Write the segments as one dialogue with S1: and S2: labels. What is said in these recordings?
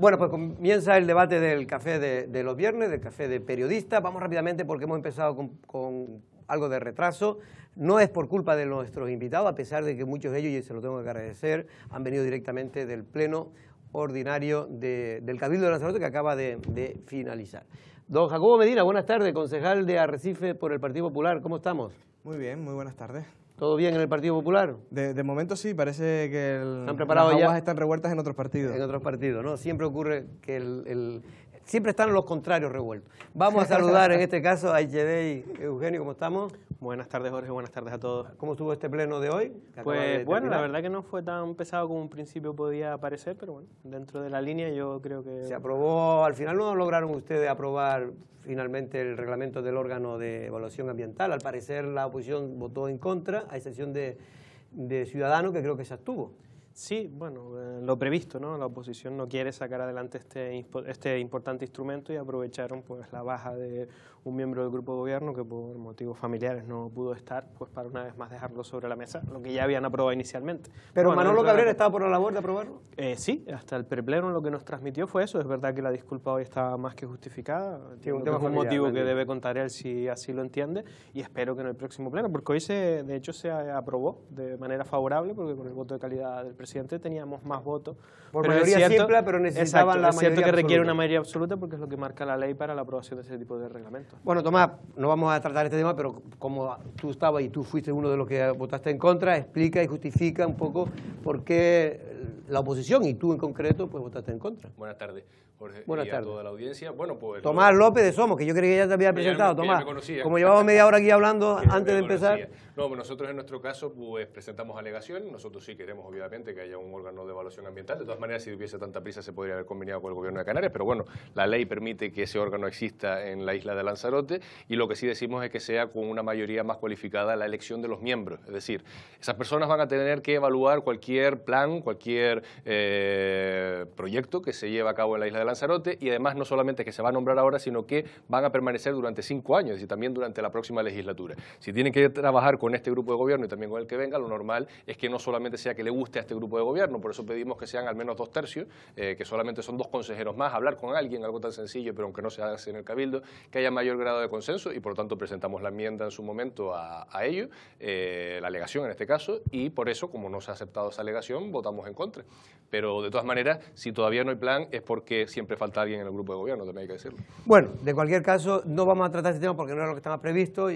S1: Bueno, pues comienza el debate del café de, los viernes, del café de periodistas. Vamos rápidamente porque hemos empezado con, algo de retraso. No es por culpa de nuestros invitados, a pesar de que muchos de ellos, y se lo tengo que agradecer, han venido directamente del Pleno Ordinario del Cabildo de Lanzarote que acaba de finalizar. Don Jacobo Medina, buenas tardes, concejal de Arrecife por el Partido Popular. ¿Cómo
S2: estamos? Muy bien, muy buenas tardes. ¿Todo bien en el Partido Popular? De, momento sí, parece que el, las aguas están revueltas en otros partidos. En otros partidos, ¿no?
S1: Siempre ocurre que el, siempre están los contrarios revueltos. Vamos a saludar en este caso a Yedei Eugenio, ¿cómo estamos?
S3: Buenas tardes, Jorge. Buenas tardes a todos. ¿Cómo estuvo este pleno de hoy? Pues bueno, la verdad que no fue tan pesado como en principio podía parecer, pero bueno, dentro de la línea yo creo que... Se
S1: aprobó, al final no lograron ustedes aprobar finalmente el reglamento del órgano de evaluación ambiental. Al
S3: parecer la oposición votó en contra, a excepción de, de Ciudadanos, que creo que ya estuvo. Sí, bueno, eh, lo previsto, ¿no? La oposición no quiere sacar adelante este, este importante instrumento y aprovecharon pues la baja de un miembro del grupo de gobierno que por motivos familiares no pudo estar, pues para una vez más dejarlo sobre la mesa, lo que ya habían aprobado inicialmente. Pero Manolo Cabrera estaba por la labor de aprobarlo. Eh, sí, hasta el prepleno lo que nos transmitió fue eso. Es verdad que la disculpa hoy está más que justificada. Tiene un tema motivo que debe contar él si así lo entiende y espero que en el próximo pleno, porque hoy de hecho se eh, aprobó de manera favorable porque con el voto de calidad del presidente teníamos más votos. Por mayoría simple, pero necesitaban la mayoría Es cierto que requiere una mayoría absoluta porque es lo que marca la ley para la aprobación de ese tipo de reglamentos.
S1: Bueno, Tomás, no vamos a tratar este tema, pero como tú estabas y tú fuiste uno de los que votaste en contra, explica y justifica un poco por qué la oposición y tú en concreto, pues votaste en contra.
S4: Buenas tardes, Jorge. Buenas tardes. toda la audiencia. Bueno, pues, Tomás López de Somos, que yo creo que ya te había presentado, Tomás. como llevamos media hora aquí hablando antes de empezar. No, pues, nosotros en nuestro caso pues presentamos alegaciones. Nosotros sí queremos, obviamente, que haya un órgano de evaluación ambiental. De todas maneras, si hubiese tanta prisa, se podría haber conveniado con el gobierno de Canarias. Pero bueno, la ley permite que ese órgano exista en la isla de Lanzarote. Y lo que sí decimos es que sea con una mayoría más cualificada la elección de los miembros. Es decir, esas personas van a tener que evaluar cualquier plan, cualquier eh, proyecto que se lleve a cabo en la isla de Lanzarote y además no solamente que se va a nombrar ahora, sino que van a permanecer durante cinco años y también durante la próxima legislatura. Si tienen que trabajar con este grupo de gobierno y también con el que venga, lo normal es que no solamente sea que le guste a este grupo de gobierno, por eso pedimos que sean al menos dos tercios, eh, que solamente son dos consejeros más, hablar con alguien, algo tan sencillo, pero aunque no se haga en el Cabildo, que haya mayor grado de consenso y por lo tanto presentamos la enmienda en su momento a, ellos ello, eh, la alegación en este caso, y por eso, como no se ha aceptado esa alegación, votamos en contra. Pero de todas maneras, si todavía no hay plan, es porque siempre falta alguien en el grupo de gobierno, también hay que decirlo.
S1: Bueno, de cualquier caso, no vamos a tratar este tema porque no era lo que estaba previsto y,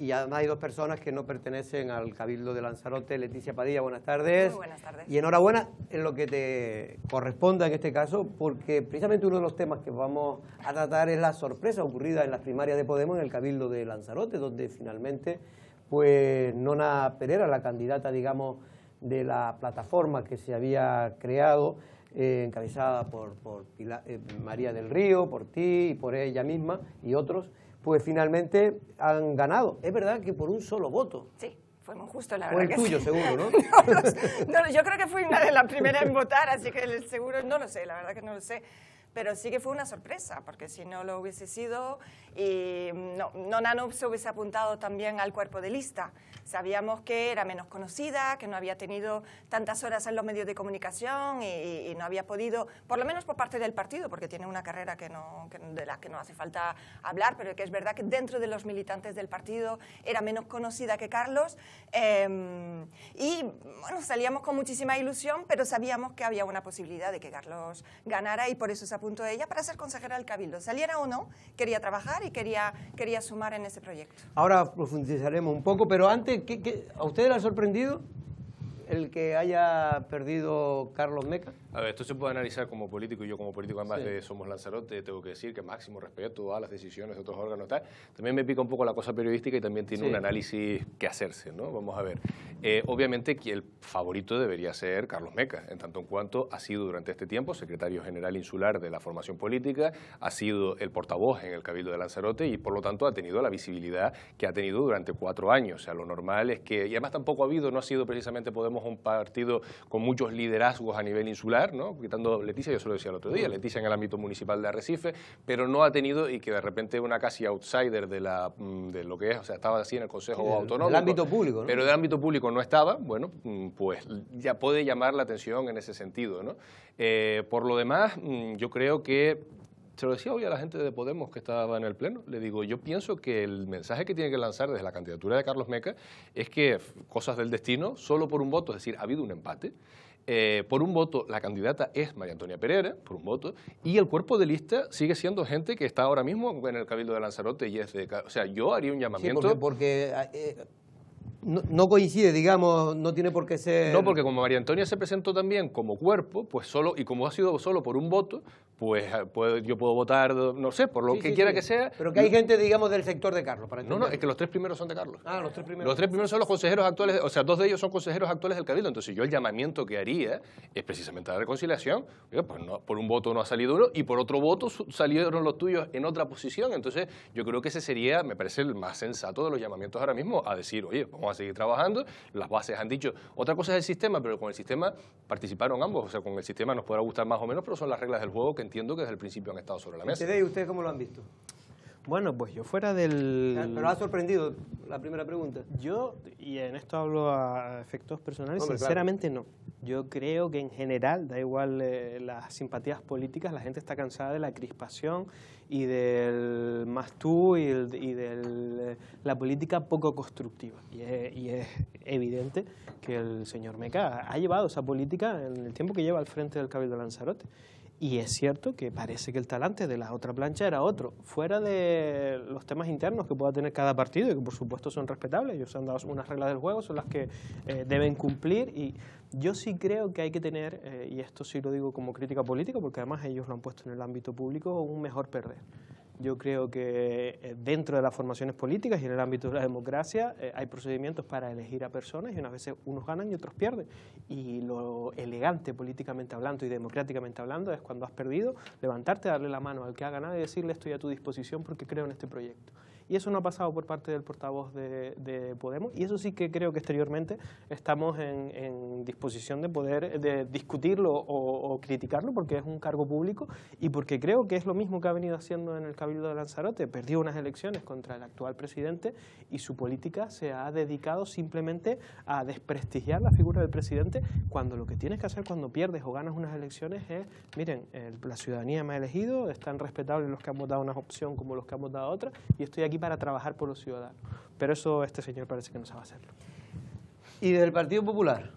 S1: y además hay dos personas que no pertenecen al Cabildo de Lanzarote. Leticia Padilla, buenas tardes. Muy buenas tardes. Y enhorabuena en lo que te corresponda en este caso, porque precisamente uno de los temas que vamos a tratar es la sorpresa ocurrida en las primarias de Podemos en el Cabildo de Lanzarote, donde finalmente, pues Nona Pereira, la candidata, digamos, de la plataforma que se había creado, eh, encabezada por, eh, María del Río, por ti y por ella misma y otros, pues finalmente han ganado. Es verdad que por un solo voto.
S5: Sí. Fue muy justo, la verdad. Fue el tuyo, seguro, ¿no? no, Yo creo que fui una de las primeras en votar, así que el seguro no lo sé, la verdad que no lo sé pero sí que fue una sorpresa, porque si no lo hubiese sido, y mm, no, no se hubiese apuntado también al cuerpo de lista. Sabíamos que era menos conocida, que no había tenido tantas horas en los medios de comunicación y, no había podido, por lo menos por parte del partido, porque tiene una carrera que no, de la que no hace falta hablar, pero que es verdad que dentro de los militantes del partido era menos conocida que Carlos. Em, y bueno, salíamos con muchísima ilusión, pero sabíamos que había una posibilidad de que Carlos ganara y por eso se de ella para ser consejera del Cabildo. Saliera o no, quería trabajar y quería, quería sumar en ese proyecto.
S1: Ahora profundizaremos un poco, pero antes, a usted le ha sorprendido? el que haya perdido Carlos Meca?
S4: A ver, esto se puede analizar como político y yo como político además de Somos Lanzarote tengo que decir que máximo respeto a las decisiones de otros órganos También me pica un poco la cosa periodística y también tiene un análisis que hacerse, ¿no? Vamos a ver. Eh, obviamente que el favorito debería ser Carlos Meca, en tanto en cuanto ha sido durante este tiempo secretario general insular de la formación política, ha sido el portavoz en el Cabildo de Lanzarote y por lo tanto ha tenido la visibilidad que ha tenido durante cuatro años. O sea, lo normal es que, además tampoco ha habido, no ha sido precisamente Podemos un partido con muchos liderazgos a nivel insular, ¿no? quitando Leticia, yo se lo decía el otro día, Leticia en el ámbito municipal de Arrecife, pero no ha tenido y que de repente una casi outsider de, la, mm, de lo que es, o sea, estaba así en el Consejo Autonómico. ámbito público. ¿no? Pero del ámbito público no estaba, bueno, mm, pues ya puede llamar la atención en ese sentido. ¿no? Eh, por lo demás, mm, yo creo que se lo decía hoy a la gente de Podemos que estaba en el Pleno, le digo, yo pienso que el mensaje que tiene que lanzar desde la candidatura de Carlos Meca es que cosas del destino, solo por un voto, es decir, ha habido un empate, eh, por un voto la candidata es María Antonia Pereira, por un voto, y el cuerpo de lista sigue siendo gente que está ahora mismo en el Cabildo de Lanzarote y es de... O sea, yo haría un llamamiento... porque, eh,
S1: no, coincide, digamos, no tiene por qué ser... No, porque
S4: como María Antonia se presentó también como cuerpo, pues solo, y como ha sido solo por un voto, pues, ah, yo puedo votar, no sé, por lo que quiera que sea. Pero que hay gente, digamos, del sector de Carlos, para No, no, es que los tres primeros son de Carlos. Ah, los tres primeros. Los tres primeros son los consejeros actuales, o sea, dos de ellos son consejeros actuales del Cabildo, entonces yo el llamamiento que haría es precisamente a la reconciliación, pues por un voto no ha salido uno, y por otro voto salieron los tuyos en otra posición, entonces yo creo que ese sería, me parece, el más sensato de los llamamientos ahora mismo, a decir, oye, vamos a seguir trabajando, las bases han dicho, otra cosa es el sistema, pero con el sistema participaron ambos, o sea, con el sistema nos podrá gustar más o menos, pero son las reglas del juego que entiendo que desde el principio han estado sobre la mesa. ¿Y
S3: ustedes cómo lo han visto? Bueno, pues yo fuera del... Ah, pero ha sorprendido la primera pregunta. Yo, y en esto hablo a efectos personales, sinceramente no. Yo creo que en general, da igual eh, las simpatías políticas, la gente está cansada de la crispación y del más y, de eh, la política poco constructiva. Y es, y es, evidente que el señor Meca ha llevado esa política en el tiempo que lleva al frente del Cabildo Lanzarote y es cierto que parece que el talante de la otra plancha era otro, fuera de los temas internos que pueda tener cada partido y que por supuesto son respetables, ellos han dado unas reglas del juego, son las que eh, deben cumplir y yo sí creo que hay que tener, eh, y esto sí lo digo como crítica política, porque además ellos lo han puesto en el ámbito público, un mejor perder. Yo creo que eh, dentro de las formaciones políticas y en el ámbito de la democracia eh, hay procedimientos para elegir a personas y unas veces unos ganan y otros pierden. Y lo elegante políticamente hablando y democráticamente hablando es cuando has perdido, levantarte, darle la mano al que ha ganado y decirle estoy a tu disposición porque creo en este proyecto y eso no ha pasado por parte del portavoz de, de Podemos y eso sí que creo que exteriormente estamos en, disposición de poder de discutirlo o, criticarlo porque es un cargo público y porque creo que es lo mismo que ha venido haciendo en el Cabildo de Lanzarote. Perdió unas elecciones contra el actual presidente y su política se ha dedicado simplemente a desprestigiar la figura del presidente cuando lo que tienes que hacer cuando pierdes o ganas unas elecciones es, miren, la ciudadanía me ha elegido, están respetables los que han votado una opción como los que han votado otra y estoy aquí para trabajar por los ciudadanos. Pero eso este señor parece que no sabe hacerlo.
S2: ¿Y del Partido Popular?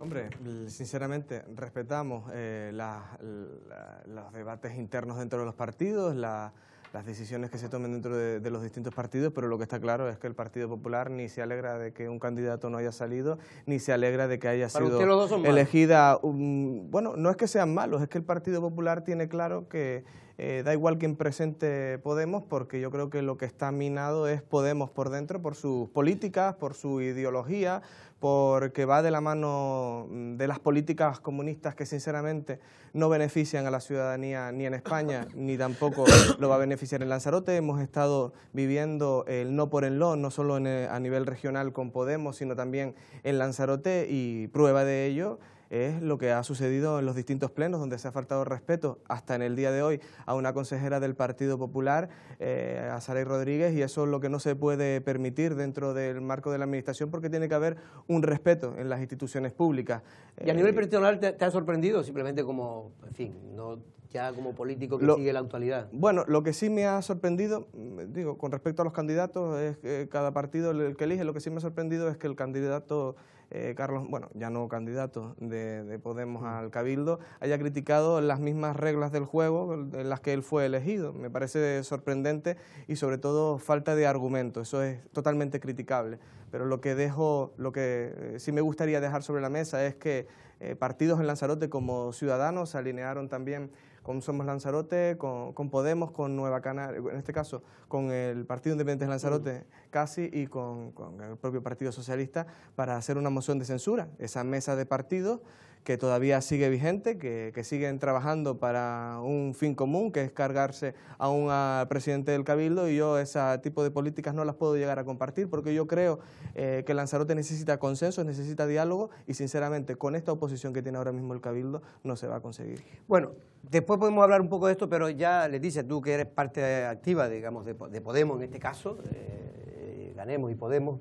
S2: Hombre, sinceramente, respetamos eh, los debates internos dentro de los partidos, la, las decisiones que se tomen dentro de, los distintos partidos, pero lo que está claro es que el Partido Popular ni se alegra de que un candidato no haya salido, ni se alegra de que haya sido elegida. bueno, no es que sean malos, es que el Partido Popular tiene claro que eh, da igual quien presente Podemos, porque yo creo que lo que está minado es Podemos por dentro, por sus políticas, por su ideología, porque va de la mano mm, de las políticas comunistas que sinceramente no benefician a la ciudadanía ni en España, ni tampoco lo va a beneficiar en Lanzarote. Hemos estado viviendo el no por el no, no solo eh, a nivel regional con Podemos, sino también en Lanzarote y prueba de ello es lo que ha sucedido en los distintos plenos donde se ha faltado respeto hasta en el día de hoy a una consejera del Partido Popular, eh, a Saray Rodríguez, y eso es lo que no se puede permitir dentro del marco de la Administración porque tiene que haber un respeto en las instituciones públicas. ¿Y a nivel eh,
S1: personal te, ha sorprendido simplemente como, en fin, no ya como político que sigue la actualidad.
S2: Bueno, lo que sí me ha sorprendido, mm, digo, con respecto a los candidatos, es que cada partido el que elige, lo que sí me ha sorprendido es que el candidato eh, Carlos, bueno, ya no candidato de, Podemos al Cabildo, haya criticado las mismas reglas del juego en las que él fue elegido. Me parece sorprendente y sobre todo falta de argumento, eso es totalmente criticable. Pero lo que dejo, lo que eh, sí me gustaría dejar sobre la mesa es que eh, partidos en Lanzarote como Ciudadanos se alinearon también con Somos Lanzarote, con, Podemos, con Nueva Canaria, en este caso, con el Partido Independiente de Lanzarote, mm. casi, y con, con el propio Partido Socialista, para hacer una moción de censura. Esa mesa de partidos que todavía sigue vigente, que, siguen trabajando para un fin común, que es cargarse a un presidente del Cabildo, y yo ese tipo de políticas no las puedo llegar a compartir, porque yo creo eh, que Lanzarote necesita consenso necesita diálogo, y sinceramente con esta oposición que tiene ahora mismo el Cabildo no se va a conseguir. Bueno, después podemos hablar un poco de esto, pero ya le dices tú
S1: que eres parte activa, digamos, de, Podemos en este caso, eh, Ganemos y Podemos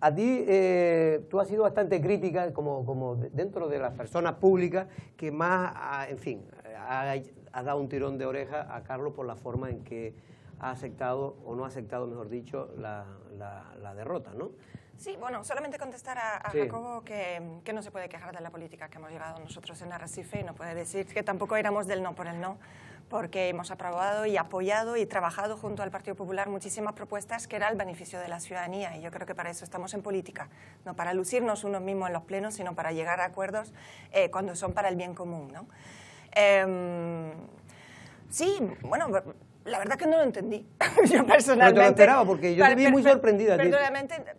S1: a ti, eh, tú has sido bastante crítica como, como dentro de las personas públicas que más, en fin, ha dado un tirón de oreja a Carlos por la forma en que ha aceptado o no ha aceptado, mejor dicho, la, derrota, ¿no?
S5: Sí, bueno, solamente contestar a, Jacobo que, que, no se puede quejar de la política que hemos llevado nosotros en Arrecife y no puede decir que tampoco éramos del no por el no porque hemos aprobado y apoyado y trabajado junto al Partido Popular muchísimas propuestas que era el beneficio de la ciudadanía. Y yo creo que para eso estamos en política, no para lucirnos unos mismos en los plenos, sino para llegar a acuerdos eh, cuando son para el bien común. ¿no? Em, sí, bueno, la verdad que no lo entendí. yo personalmente. te
S1: lo porque yo te vi muy sorprendida.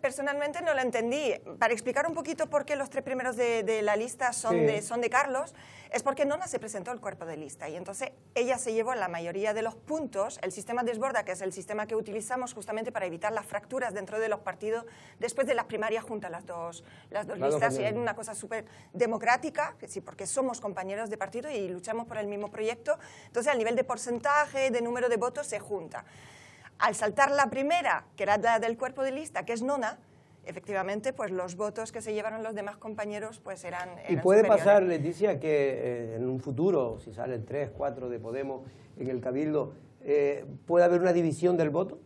S5: Personalmente, no lo entendí. Para explicar un poquito por qué los tres primeros de, la lista son, de, son de Carlos, es porque Nona se presentó el cuerpo de lista y entonces ella se llevó la mayoría de los puntos. El sistema desborda, que es el sistema que utilizamos justamente para evitar las fracturas dentro de los partidos después de las primarias juntas las dos, las dos listas. Y es una cosa súper democrática, sí, porque somos compañeros de partido y luchamos por el mismo proyecto. Entonces, al nivel de porcentaje, de número de voto se junta. Al saltar la primera, que era la del cuerpo de lista, que es nona, efectivamente, pues los votos que se llevaron los demás compañeros pues eran... y puede
S1: pasar, Leticia, que eh, en un futuro, si salen tres, cuatro de Podemos en el Cabildo, eh, ¿puede haber una división del voto?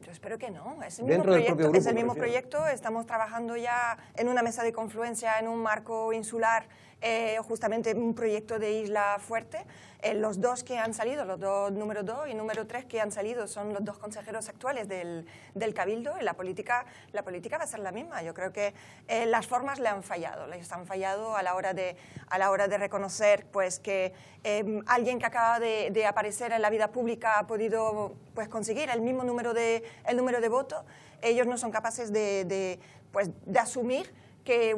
S5: Yo espero que no. Es el mismo, proyecto, es el mismo proyecto. Estamos trabajando ya en una mesa de confluencia, en un marco insular eh, justamente un proyecto de Isla Fuerte. Eh, los dos que han salido, los dos número dos y número tres que han salido, son los dos consejeros actuales del, Cabildo. Y la política, la política va a ser la misma. Yo creo que eh, las formas le han fallado, les han fallado a la hora de, a la hora de reconocer pues, que em, alguien que acaba de, aparecer en la vida pública ha podido pues, conseguir el mismo número de, el número de votos. Ellos no son capaces de pues, asumir que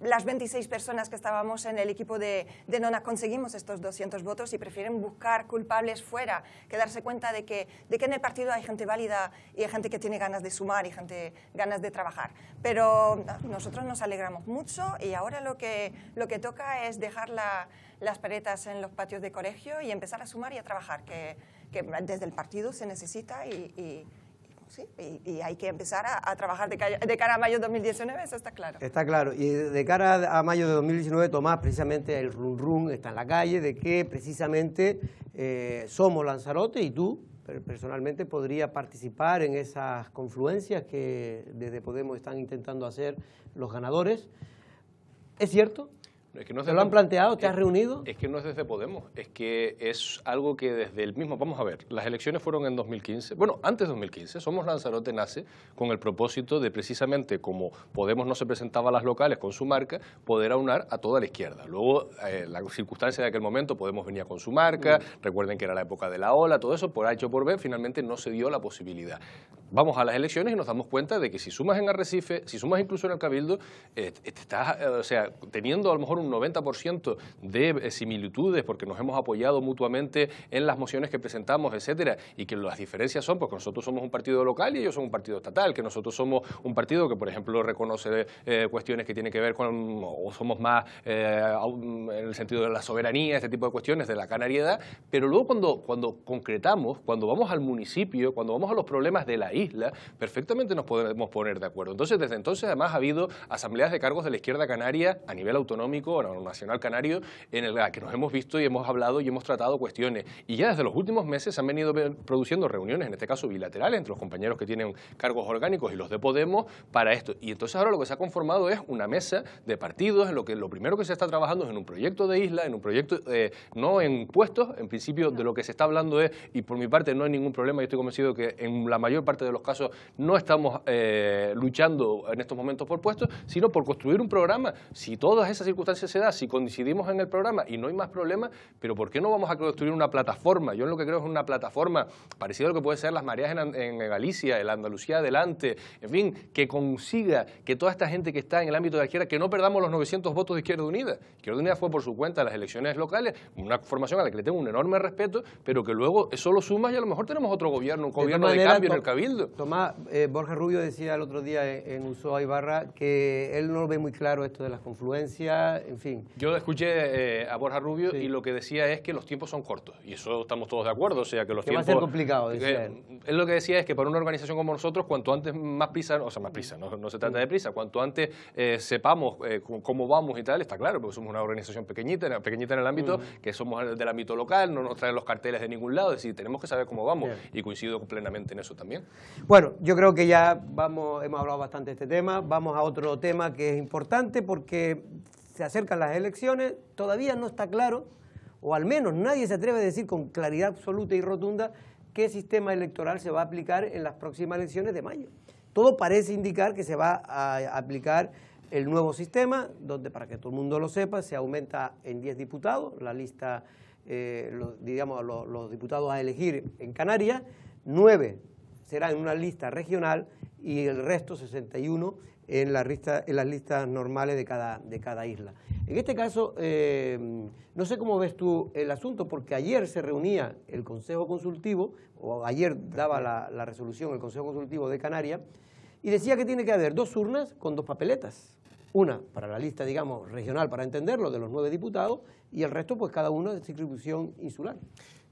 S5: las 26 personas que estábamos en el equipo de, Nona conseguimos estos 200 votos y prefieren buscar culpables fuera que darse cuenta de que, en el partido hay gente válida y hay gente que tiene ganas de sumar y gente ganas de trabajar. Pero nosotros nos alegramos mucho y ahora lo que, lo que toca es dejar las paretas en los patios de colegio y empezar a sumar y a trabajar, que, desde el partido se necesita y ¿sí? Y, hay que empezar a, trabajar de, cara a mayo de 2019, eso está claro.
S1: Está claro. Y de cara a mayo de 2019, Tomás, precisamente el run está en la calle de que precisamente eh, somos Lanzarote y tú personalmente podría participar en esas confluencias que desde Podemos están intentando hacer los ganadores. ¿Es cierto?
S4: lo han planteado? ¿Te has reunido? Es que no es desde Podemos, es que es algo que desde el mismo, vamos a ver, las elecciones fueron en 2015, bueno, antes de 2015, Somos Lanzarote nace con el propósito de precisamente como Podemos no se presentaba a las locales con su marca, poder aunar a toda la izquierda. Luego, eh, la circunstancia de aquel momento, Podemos venía con su marca, mm. recuerden que era la época de la ola, todo eso, por ha hecho por B, finalmente no se dio la posibilidad. Vamos a las elecciones y nos damos cuenta de que si sumas en Arrecife, si sumas incluso en el Cabildo, eh, estás, eh, o sea, teniendo a lo mejor un 90% de eh, similitudes porque nos hemos apoyado mutuamente en las mociones que presentamos, etcétera, y que las diferencias son, porque pues, nosotros somos un partido local y ellos son un partido estatal, que nosotros somos un partido que, por ejemplo, reconoce eh, cuestiones que tienen que ver con, o somos más eh, en el sentido de la soberanía, este tipo de cuestiones, de la canariedad, pero luego cuando, cuando concretamos, cuando vamos al municipio, cuando vamos a los problemas de la isla, perfectamente nos podemos poner de acuerdo. Entonces, desde entonces, además, ha habido asambleas de cargos de la izquierda canaria a nivel autonómico Nacional Canario, en el ah, que nos hemos visto y hemos hablado y hemos tratado cuestiones. Y ya desde los últimos meses se han venido produciendo reuniones, en este caso bilaterales, entre los compañeros que tienen cargos orgánicos y los de Podemos para esto. Y entonces ahora lo que se ha conformado es una mesa de partidos en lo que lo primero que se está trabajando es en un proyecto de isla, en un proyecto, eh, no en puestos, en principio de lo que se está hablando es, y por mi parte no hay ningún problema, yo estoy convencido que en la mayor parte de los casos no estamos eh, luchando en estos momentos por puestos, sino por construir un programa. Si todas esas circunstancias se da, si coincidimos en el programa y no hay más problemas pero ¿por qué no vamos a construir una plataforma? Yo lo que creo es una plataforma parecida a lo que puede ser las mareas en, en Galicia, el Andalucía adelante, en fin, que consiga que toda esta gente que está en el ámbito de la izquierda, que no perdamos los 900 votos de Izquierda Unida. Izquierda Unida fue por su cuenta a las elecciones locales, una formación a la que le tengo un enorme respeto, pero que luego eso lo suma y a lo mejor tenemos otro gobierno, un gobierno de, cambio en el
S1: Cabildo. Tomás, eh, Borja Borges Rubio decía el otro día en, en Usoa Ibarra que él no ve muy claro esto de las confluencias, en
S4: fin. Yo escuché eh, a Borja Rubio y lo que decía es que los tiempos son cortos, y eso estamos todos de acuerdo, o sea que los tiempos... va a complicado, él. lo que decía es que para una organización como nosotros, cuanto antes más prisa, o sea, más prisa, no, se trata de prisa, cuanto antes eh, sepamos eh, cómo vamos y tal, está claro, porque somos una organización pequeñita, pequeñita en el ámbito, mm. que somos del ámbito local, no nos traen los carteles de ningún lado, es decir, tenemos que saber cómo vamos, y coincido plenamente en eso también.
S1: Bueno, yo creo que ya vamos, hemos hablado bastante de este tema, vamos a otro tema que es importante porque se acercan las elecciones, todavía no está claro, o al menos nadie se atreve a decir con claridad absoluta y rotunda qué sistema electoral se va a aplicar en las próximas elecciones de mayo. Todo parece indicar que se va a aplicar el nuevo sistema, donde para que todo el mundo lo sepa, se aumenta en 10 diputados, la lista, eh, los, diputados a elegir en Canarias, 9 será en una lista regional y el resto, 61, en, la en las listas normales de cada, de cada isla. En este caso, eh, no sé cómo ves tú el asunto, porque ayer se reunía el Consejo Consultivo, o ayer daba la, la resolución el Consejo Consultivo de Canarias, y decía que tiene que haber dos urnas con dos papeletas una para la lista, digamos, regional para
S2: entenderlo, de los nueve diputados, y el resto, pues cada uno de distribución insular.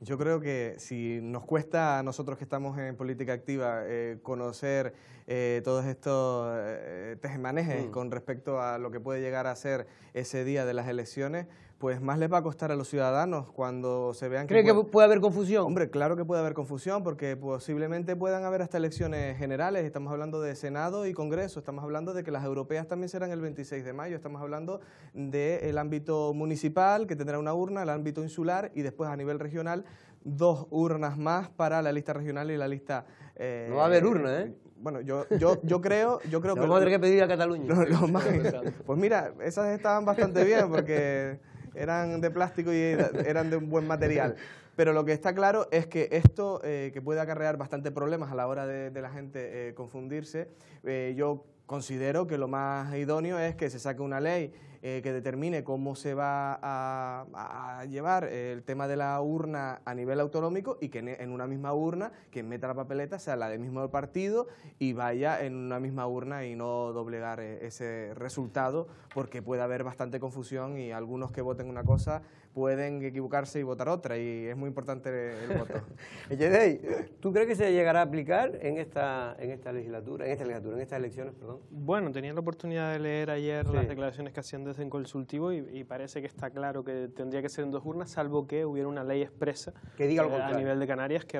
S2: Yo creo que si nos cuesta a nosotros que estamos en política activa eh, conocer eh, todos estos eh, manejes mm. con respecto a lo que puede llegar a ser ese día de las elecciones, pues más les va a costar a los ciudadanos cuando se vean que... ¿Cree que puede haber confusión? Hombre, claro que puede haber confusión, porque posiblemente puedan haber hasta elecciones generales, estamos hablando de Senado y Congreso, estamos hablando de que las europeas también serán el 26 de mayo, estamos hablando del ámbito municipal, que tendrá una urna, el ámbito insular y después a nivel regional dos urnas más para la lista regional y la lista... Eh, no va a haber urna, ¿eh? Bueno, yo, yo, yo creo, yo creo que... Vamos a tener que pedir a Cataluña. pues mira, esas estaban bastante bien porque eran de plástico y eran de un buen material. Pero lo que está claro es que esto, eh, que puede acarrear bastantes problemas a la hora de, la gente eh, confundirse, eh, yo considero que lo más idóneo es que se saque una ley eh, que determine cómo se va a, llevar el tema de la urna a nivel autonómico y que en, una misma urna que meta la papeleta sea la del mismo partido y vaya en una misma urna y no doblegar eh, ese resultado porque puede haber bastante confusión y algunos que voten una cosa pueden equivocarse y votar otra y es muy importante el voto. ¿tú crees que se llegará a aplicar en esta, en esta legislatura, en esta legislatura,
S3: en estas elecciones, perdón? Bueno, tenía la oportunidad de leer ayer las declaraciones que hacían desde el consultivo y, parece que está claro que tendría que ser en dos urnas, salvo que hubiera una ley expresa que diga eh, a nivel de Canarias que,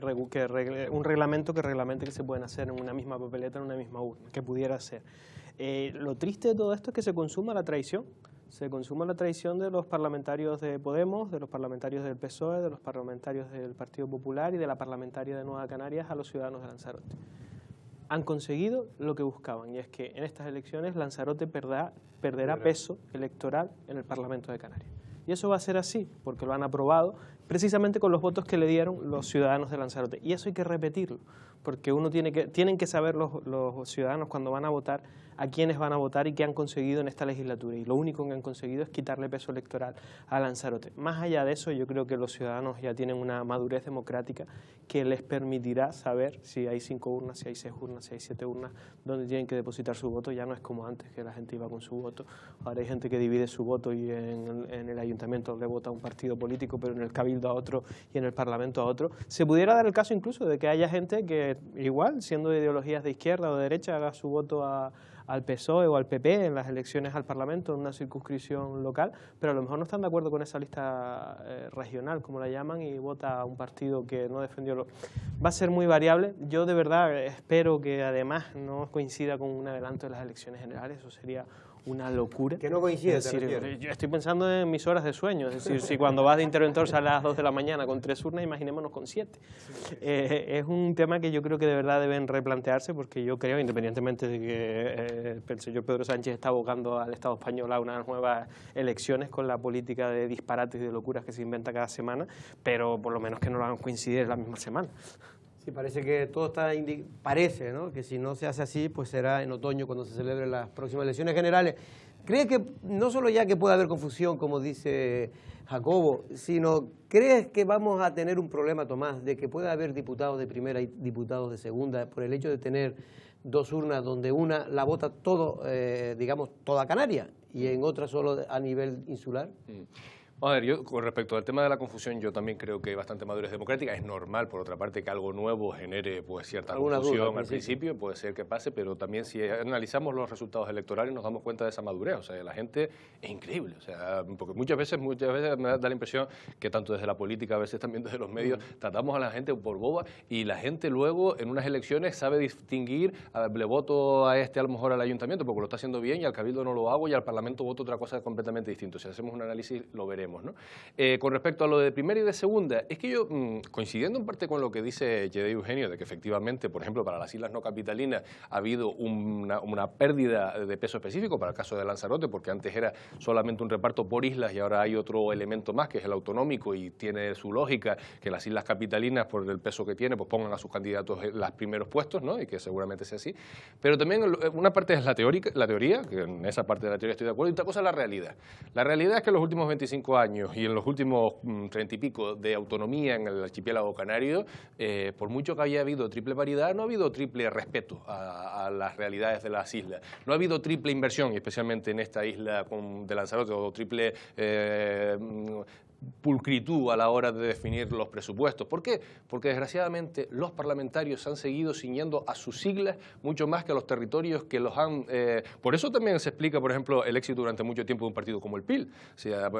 S3: un reglamento que reglamente que se pueden hacer en una misma papeleta, en una misma urna, que pudiera ser. Eh, lo triste de todo esto es que se consuma la traición se consuma la traición de los parlamentarios de Podemos, de los parlamentarios del PSOE, de los parlamentarios del Partido Popular y de la parlamentaria de Nueva Canarias a los ciudadanos de Lanzarote. Han conseguido lo que buscaban y es que en estas elecciones Lanzarote perderá, perderá peso electoral en el Parlamento de Canarias. Y eso va a ser así, porque lo han aprobado precisamente con los votos que le dieron los ciudadanos de Lanzarote. Y eso hay que repetirlo, porque uno tiene que, tienen que saber los, ciudadanos cuando van a votar a quiénes van a votar y qué han conseguido en esta legislatura. Y lo único que han conseguido es quitarle peso electoral a Lanzarote. Más allá de eso, yo creo que los ciudadanos ya tienen una madurez democrática que les permitirá saber si hay cinco urnas, si hay seis urnas, si hay siete urnas, dónde tienen que depositar su voto. Ya no es como antes, que la gente iba con su voto. Ahora hay gente que divide su voto y en, en el ayuntamiento le vota a un partido político, pero en el cabildo a otro y en el parlamento a otro. Se pudiera dar el caso incluso de que haya gente que igual, siendo de ideologías de izquierda o de derecha, haga su voto al PSOE o al PP en las elecciones al Parlamento, en una circunscripción local, pero a lo mejor no están de acuerdo con esa lista eh, regional, como la llaman, y vota a un partido que no defendió. Lo... Va a ser muy variable. Yo de verdad espero que además no coincida con un adelanto de las elecciones generales, eso sería una locura. Que no coincide, Yo estoy pensando en mis horas de sueño. Es decir, si cuando vas de interventor sale a las 2 de la mañana con tres urnas, imaginémonos con siete. Eh, es un tema que yo creo que de verdad deben replantearse porque yo creo, independientemente de que eh, el señor Pedro Sánchez está abocando al Estado español a unas nuevas elecciones con la política de disparates y de locuras que se inventa cada semana, pero por lo menos que no lo hagan coincidir en la misma semana.
S1: Sí, parece que todo está, parece, ¿no? Que si no se hace así, pues será en otoño cuando se celebren las próximas elecciones generales. ¿Crees que no solo ya que puede haber confusión, como dice Jacobo, sino crees que vamos a tener un problema, Tomás, de que pueda haber diputados de primera y diputados de segunda por el hecho de tener dos urnas donde una la vota todo, eh, digamos, toda Canaria y en otra solo a nivel insular?
S4: A ver, yo con respecto al tema de la confusión, yo también creo que hay bastante madurez democrática. Es normal, por otra parte, que algo nuevo genere pues, cierta confusión al principio. puede ser que pase, pero también si analizamos los resultados electorales nos damos cuenta de esa madurez. O sea, la gente es increíble. O sea, porque muchas veces, muchas veces me da la impresión que tanto desde la política, a veces también desde los medios, tratamos a la gente por boba y la gente luego en unas elecciones sabe distinguir, le voto a este a lo mejor al ayuntamiento porque lo está haciendo bien y al cabildo no lo hago y al parlamento voto otra cosa completamente distinta. Si hacemos un análisis lo veremos. Eh, con respecto a lo de primera y de segunda, es que yo, mm, coincidiendo en parte con lo que dice Jedei Eugenio, de que efectivamente, por ejemplo, para las islas no capitalinas ha habido una, pérdida de peso específico, para el caso de Lanzarote, porque antes era solamente un reparto por islas y ahora hay otro elemento más, que es el autonómico, y tiene su lógica que las islas capitalinas, por el peso que tiene, pues pongan a sus candidatos en los primeros puestos, y que seguramente sea así. Pero también eh, una parte es la, teórica, la teoría, que en esa parte de la teoría estoy de acuerdo, y otra cosa es la realidad. La realidad es que en los últimos 25 años y en los últimos mm, treinta y pico de autonomía en el archipiélago canario, eh, por mucho que haya habido triple variedad, no ha habido triple respeto a, las realidades de las islas. No ha habido triple inversión, especialmente en esta isla de Lanzarote, o triple eh, pulcritud a la hora de definir los presupuestos. ¿Por qué? Porque desgraciadamente los parlamentarios han seguido ciñendo a sus siglas mucho más que a los territorios que los han... Eh, por eso también se explica, por ejemplo, el éxito durante mucho tiempo de un partido como el PIL. O sea,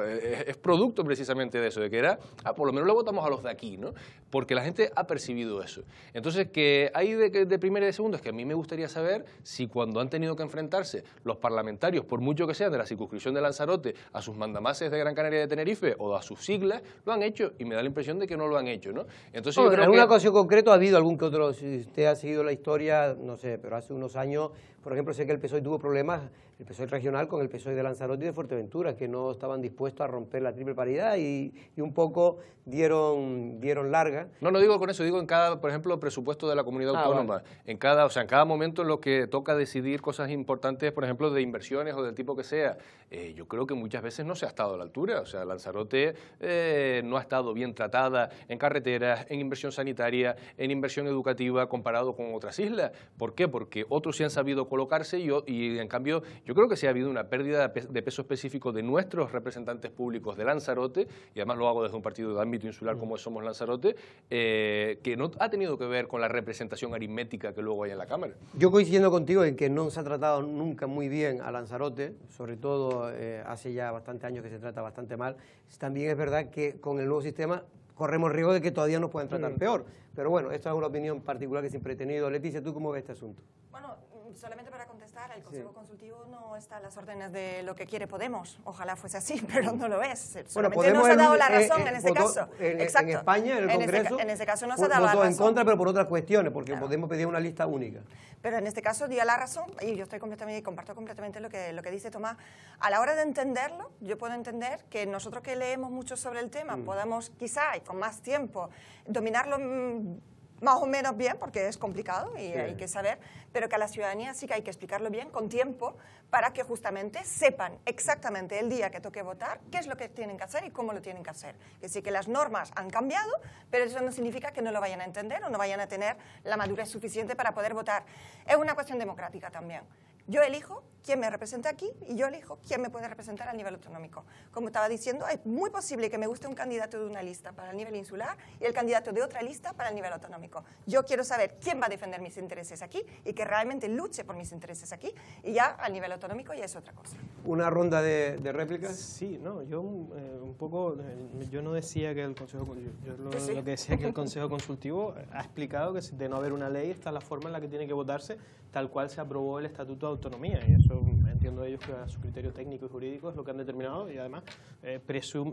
S4: es producto precisamente de eso, de que era, ah, por lo menos le votamos a los de aquí, ¿no? Porque la gente ha percibido eso. Entonces, que hay de, primera y de segunda? Es que a mí me gustaría saber si cuando han tenido que enfrentarse los parlamentarios, por mucho que sean de la circunscripción de Lanzarote, a sus mandamases de Gran Canaria y de Tenerife o a sus sus siglas, lo han hecho y me da la impresión de que no lo han hecho. ¿no? Entonces, en alguna ocasión
S1: concreta ha habido algún que otro, si usted ha seguido la historia, no sé, pero hace unos años por ejemplo, sé que el PSOE tuvo problemas, el PSOE regional, con el PSOE de Lanzarote y de Fuerteventura, que no estaban dispuestos a romper la triple paridad y, un poco dieron, dieron larga. No lo digo
S4: con eso, digo en cada, por ejemplo, presupuesto de la comunidad ah, autónoma. En cada, o sea, en cada momento en lo que toca decidir cosas importantes, por ejemplo, de inversiones o del tipo que sea, eh, yo creo que muchas veces no se ha estado a la altura. O sea, Lanzarote eh, no ha estado bien tratada en carreteras, en inversión sanitaria, en inversión educativa comparado con otras islas. ¿Por qué? Porque otros se han sabido colocarse y, y, en cambio yo creo que sí ha habido una pérdida de peso específico de nuestros representantes públicos de Lanzarote, y además lo hago desde un partido de ámbito insular como mm. Somos Lanzarote, eh, que no ha tenido que ver con la representación aritmética que luego hay en la Cámara.
S1: Yo coincido contigo en que no se ha tratado nunca muy bien a Lanzarote, sobre todo eh, hace ya bastante años que se trata bastante mal. También es verdad que con el nuevo sistema corremos riesgo de que todavía nos puedan tratar mm. peor. Pero bueno, esta es una opinión particular que siempre he tenido. Leticia, ¿tú cómo ves este asunto?
S5: Bueno, solamente para contestar, el Consejo Consultivo no está a las órdenes de lo que quiere Podemos. Ojalá fuese así, pero no lo es. Solamente no se ha dado la eh, razón eh, en ese caso. En, en España, en el este Congreso. En este caso no se ha dado la razón. en contra,
S1: pero por otras cuestiones, porque Podemos pedir una lista única.
S5: Pero en este caso dio la razón, y yo estoy completamente, y comparto completamente lo que, lo que dice Tomás. A la hora de entenderlo, yo puedo entender que nosotros que leemos mucho sobre el tema, mm. podamos quizá y con más tiempo dominarlo mm, más o menos bien, porque es complicado y hay que saber, pero que a la ciudadanía sí que hay que explicarlo bien, con tiempo, para que justamente sepan exactamente el día que toque votar, qué es lo que tienen que hacer y cómo lo tienen que hacer. Es decir, que las normas han cambiado, pero eso no significa que no lo vayan a entender o no vayan a tener la madurez suficiente para poder votar. Es una cuestión democrática también. Yo elijo quién me representa aquí y yo elijo quién me puede representar a nivel autonómico. Como estaba diciendo, es muy posible que me guste un candidato de una lista para el nivel insular y el candidato de otra lista para el nivel autonómico. Yo quiero saber quién va a defender mis intereses aquí y que realmente luche por mis intereses aquí y ya al nivel autonómico ya es otra cosa.
S3: ¿Una ronda de, réplicas? Sí, no, yo eh, un poco, eh, yo no decía que el Consejo, lo, que decía que el Consejo Consultivo ha explicado que de no haber una ley está la forma en la que tiene que votarse tal cual se aprobó el Estatuto de Autonomía. Y eso entiendo ellos que a su criterio técnico y jurídico es lo que han determinado y además eh,